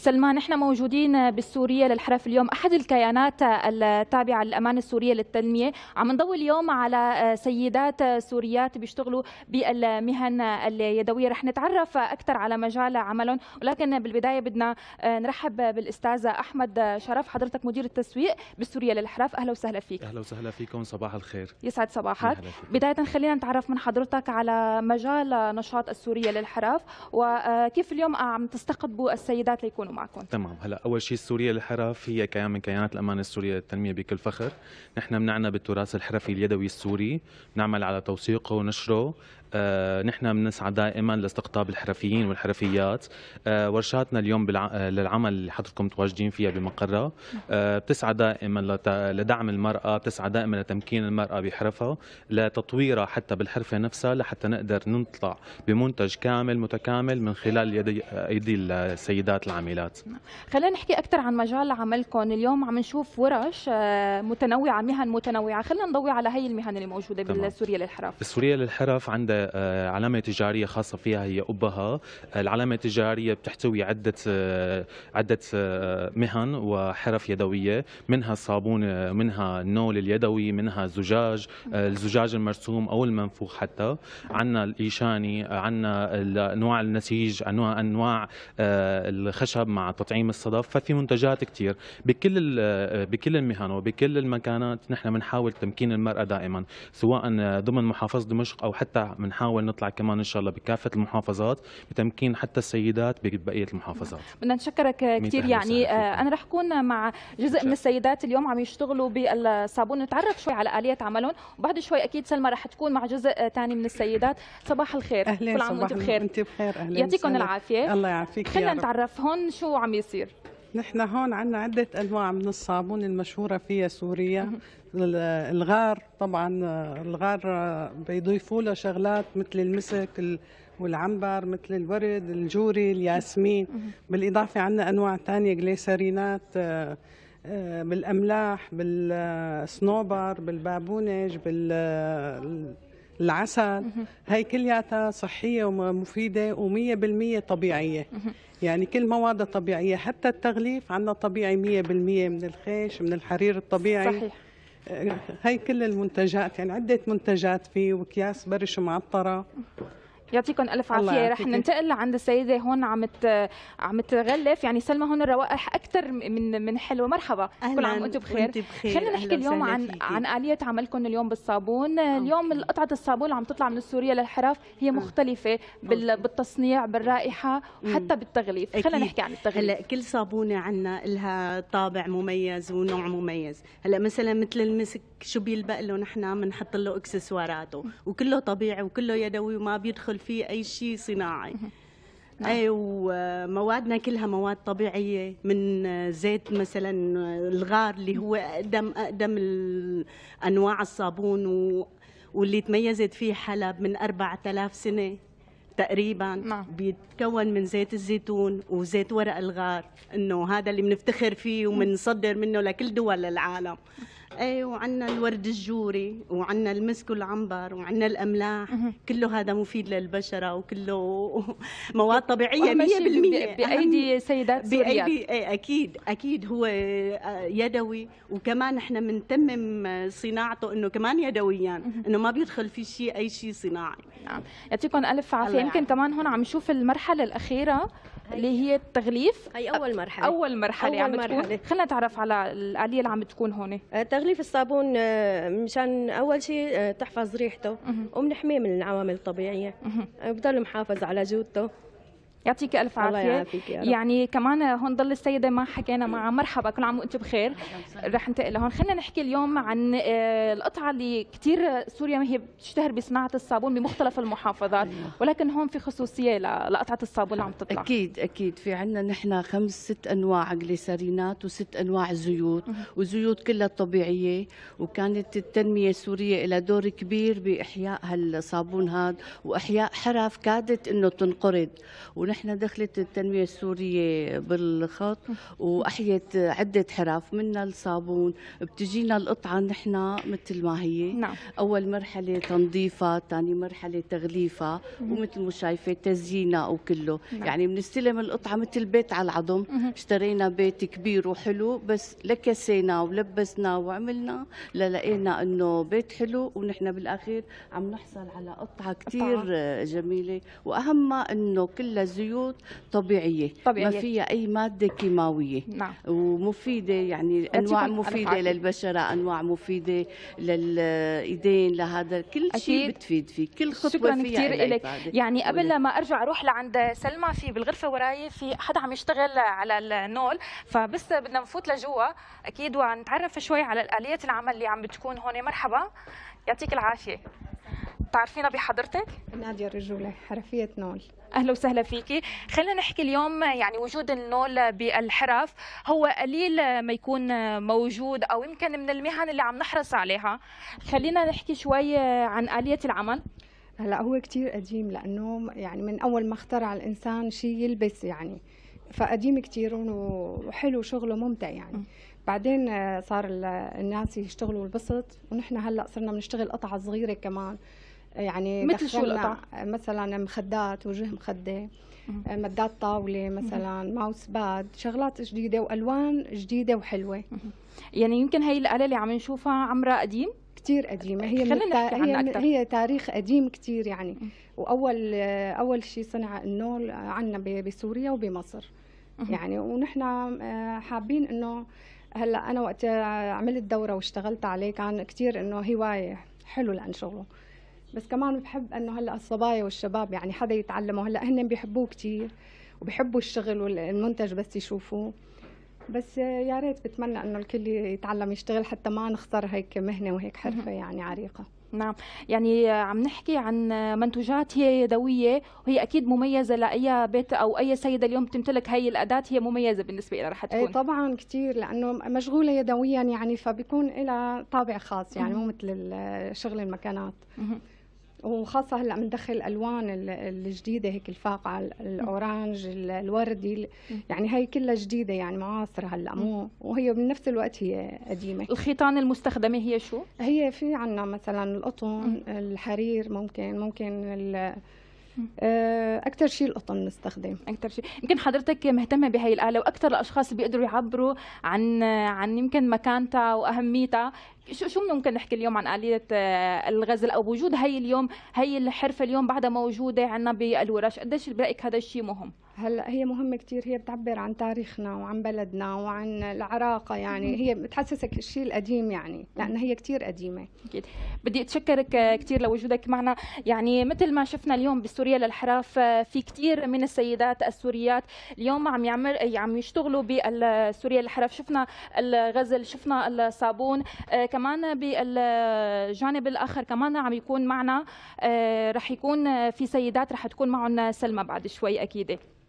سلمان نحن موجودين بالسوريه للحرف اليوم احد الكيانات التابعه للامان السوريه للتنميه عم نضوي اليوم على آه، سيدات سوريات بيشتغلوا بالمهن اليدويه رح نتعرف اكثر على مجال عملهم ولكن بالبدايه بدنا آه، نرحب بالاستاذ احمد شرف حضرتك مدير التسويق بالسوريه للحرف اهلا وسهلا فيك اهلا وسهلا فيكم صباح الخير يسعد صباحك بدايه خلينا نتعرف من حضرتك على مجال نشاط السوريه للحرف وكيف اليوم عم تستقطبوا السيدات ليكونوا كانوا معكم تمام هلا اول شيء السوريه الحرف هي كيان من كيانات الامان السوريه للتنميه بكل فخر نحن منعنى بالتراث الحرفي اليدوي السوري نعمل على توثيقه ونشره آه، نحن بنسعى دائما لاستقطاب الحرفيين والحرفيات آه، ورشاتنا اليوم بالع... للعمل اللي حضرتكم متواجدين فيها بمقرها آه، بتسعى دائما لت... لدعم المرأة بتسعى دائما لتمكين المرأة بحرفها لتطويرها حتى بالحرفة نفسها لحتى نقدر نطلع بمنتج كامل متكامل من خلال يدي, ايدي السيدات العاملات خلينا نحكي أكثر عن مجال عملكم اليوم عم نشوف ورش آه، متنوعة مهن متنوعة خلينا نضوي على هي المهن اللي موجودة بالسورية للحرف السورية للحرف عندها آه، علامة تجارية خاصة فيها هي أبها العلامة التجارية بتحتوي عدة آه، عدة آه، مهن وحرف يدوية منها الصابون منها النول اليدوي منها الزجاج الزجاج المرسوم أو المنفوخ حتى عندنا الإيشاني عندنا أنواع النسيج أنواع أنواع الخشب مع تطعيم الصدف ففي منتجات كثير بكل بكل المهن وبكل المكانات نحن بنحاول تمكين المرأة دائما سواء ضمن محافظة دمشق أو حتى من نحاول نطلع كمان ان شاء الله بكافه المحافظات بتمكين حتى السيدات ببقيه المحافظات بدنا نشكرك كثير يعني آه، انا رح كون مع جزء شكرا. من السيدات اليوم عم يشتغلوا بالصابون نتعرف شوي على اليه عملهم وبعد شوي اكيد سلمى رح تكون مع جزء ثاني آه، من السيدات صباح الخير كل عام وانت بخير انت بخير اهلا يعطيكم العافيه الله يعافيك خلينا نتعرف هون شو عم يصير نحن هون عندنا عدة أنواع من الصابون المشهورة فيها سوريا الغار طبعا الغار بيضيفوا له شغلات مثل المسك والعنبر مثل الورد الجوري الياسمين بالإضافة عندنا أنواع ثانيه جليسرينات آه، آه، بالأملاح بالصنوبر بالبابونج بال العسل هاي كلياتها صحية ومفيدة ومية بالمية طبيعية يعني كل موادها طبيعية حتى التغليف عندنا طبيعي مية بالمية من الخيش من الحرير الطبيعي صحيح آه، هاي كل المنتجات يعني عدة منتجات فيه وأكياس برش معطرة يعطيكم الف عافيه رح ننتقل لعند السيده هون عم عم تغلف يعني سلمى هون الروائح اكثر من من حلوه مرحبا كل عام وانتم بخير, بخير. خلينا نحكي اليوم عن فيكي. عن اليه عملكم اليوم بالصابون أوكي. اليوم قطعه الصابون اللي عم تطلع من سوريا للحرف هي مختلفه بال... بالتصنيع بالرائحه وحتى بالتغليف خلينا نحكي عن التغليف هلا كل صابونه عندنا لها طابع مميز ونوع مميز هلا مثلا مثل المسك شو بيلبق له نحن بنحط له اكسسواراته وكله طبيعي وكله يدوي وما بيدخل فيه اي شيء صناعي اي نعم. وموادنا كلها مواد طبيعيه من زيت مثلا الغار اللي هو اقدم اقدم انواع الصابون و واللي تميزت فيه حلب من 4000 سنه تقريبا نعم. بيتكون من زيت الزيتون وزيت ورق الغار انه هذا اللي بنفتخر فيه وبنصدر منه لكل دول العالم اي وعندنا الورد الجوري وعندنا المسك والعنبر وعندنا الاملاح كله هذا مفيد للبشره وكله مواد طبيعيه 100% بايدي سيدات سوريات بايدي أي اكيد اكيد هو آه، يدوي وكمان احنا بنتمم آه، صناعته انه كمان يدويا انه ما بيدخل في شيء اي شيء صناعي نعم يعطيكم الف عافيه يمكن كمان هون عم نشوف المرحله الاخيره اللي هي التغليف هي اول مرحله اول مرحله أول عم مرحلة. تكون خلينا نتعرف على الاليه اللي عم تكون هون تغليف الصابون آه، مشان اول شيء آه، تحفظ ريحته وبنحميه من العوامل الطبيعيه آه، بضل محافظ على جودته يعطيك الف عافيه الله يعافيك يا رب. يعني كمان هون ضل السيده ما حكينا معها مرحبا كل عام وانتم بخير رح ننتقل لهون خلينا نحكي اليوم عن آه، القطعه اللي كثير سوريا ما هي بتشتهر بصناعه الصابون بمختلف المحافظات ولكن هون في خصوصيه لقطعه الصابون اللي عم تطلع اكيد اكيد في عندنا نحن خمس ست انواع جليسرينات وست انواع زيوت وزيوت كلها طبيعيه وكانت التنميه السوريه لها دور كبير باحياء هالصابون هذا واحياء حرف كادت انه تنقرض ونحن دخلت التنمية السورية بالخط وأحيت عدة حرف منها الصابون بتجينا القطعة نحن مثل ما هي نعم. أول مرحلة تنظيفها ثاني مرحلة تغليفها ومثل ما شايفة تزيينها وكله نعم. يعني بنستلم القطعة مثل بيت على العظم اشترينا بيت كبير وحلو بس لكسينا ولبسنا وعملنا لقينا انه بيت حلو ونحن بالاخير عم نحصل على قطعه كثير جميله واهمها انه كلها زيوت طبيعيه, طبيعية. ما فيها اي ماده كيماويه نعم. ومفيده يعني انواع مفيده أنا للبشره انواع مفيده للايدين لهذا كل شيء بتفيد فيه كل خطوه شكرا فيها كثير لك يعني قبل لما ارجع اروح لعند سلمى في بالغرفه وراي في حدا عم يشتغل على النول فبس بدنا نفوت لجوا اكيد ونتعرف شوي على الاليات العمل اللي عم بتكون هون مرحبا يعطيك العافيه تعرفينا بحضرتك؟ نادية الرجولة حرفية نول اهلا وسهلا فيكي خلينا نحكي اليوم يعني وجود النول بالحرف هو قليل ما يكون موجود او يمكن من المهن اللي عم نحرص عليها خلينا نحكي شوي عن آلية العمل هلا هو كتير قديم لانه يعني من اول ما اخترع الانسان شيء يلبس يعني فقديم كتير وحلو شغله ممتع يعني بعدين آه، صار الناس يشتغلوا البسط ونحن هلا صرنا بنشتغل قطعه صغيره كمان يعني مثل شو القطع؟ مثلا مخدات وجه مخده آه، مدات طاوله مثلا ماوس باد شغلات جديده والوان جديده وحلوه يعني يمكن هي الآلة اللي عم نشوفها عمرها قديم كثير قديمة هي خلينا نحكي هي, عنها أكثر. هي تاريخ قديم كثير يعني وأول أول شيء صنع النول عنا بسوريا وبمصر يعني ونحن آه، حابين إنه هلا أنا وقت آه، عملت دورة واشتغلت عليه كان كثير إنه هواية حلو شغله بس كمان بحب انه هلا الصبايا والشباب يعني حدا يتعلموا هلا هن بيحبوه كثير وبيحبوا الشغل والمنتج بس يشوفوه بس يا ريت بتمنى انه الكل يتعلم يشتغل حتى ما نخسر هيك مهنه وهيك حرفه يعني عريقه نعم يعني عم نحكي عن منتوجات هي يدويه وهي اكيد مميزه لاي بيت او اي سيده اليوم تمتلك هي الاداه هي مميزه بالنسبه لها رح إيه تكون طبعا كثير لانه مشغوله يدويا يعني فبيكون لها طابع خاص يعني مو مثل شغل المكانات وخاصه هلا بندخل الالوان الجديده هيك الفاقعه الاورانج الوردي يعني هي كلها جديده يعني معاصره هلا مو وهي بنفس الوقت هي قديمه الخيطان المستخدمه هي شو هي في عندنا مثلا القطن الحرير ممكن ممكن آه، اكثر شيء القطن نستخدم اكثر شيء يمكن حضرتك مهتمه بهي الاله واكثر الاشخاص بيقدروا يعبروا عن عن يمكن مكانتها واهميتها شو شو ممكن نحكي اليوم عن آلية آه، الغزل أو وجود هي اليوم هي الحرفة اليوم بعدها موجودة عندنا بالورش قديش برأيك هذا الشيء مهم؟ هلا هي مهمه كثير هي بتعبر عن تاريخنا وعن بلدنا وعن العراقه يعني هي بتحسسك الشيء القديم يعني لان هي كثير قديمه اكيد بدي اتشكرك آه، كثير لوجودك معنا يعني مثل ما شفنا اليوم بسوريا للحراف آه، في كثير من السيدات السوريات اليوم عم يعمل عم يشتغلوا بسوريا للحراف شفنا الغزل شفنا الصابون كمان بالجانب الاخر كمان عم يكون معنا آه، رح يكون آه، في سيدات رح تكون معهم آه، سلمى بعد شوي اكيد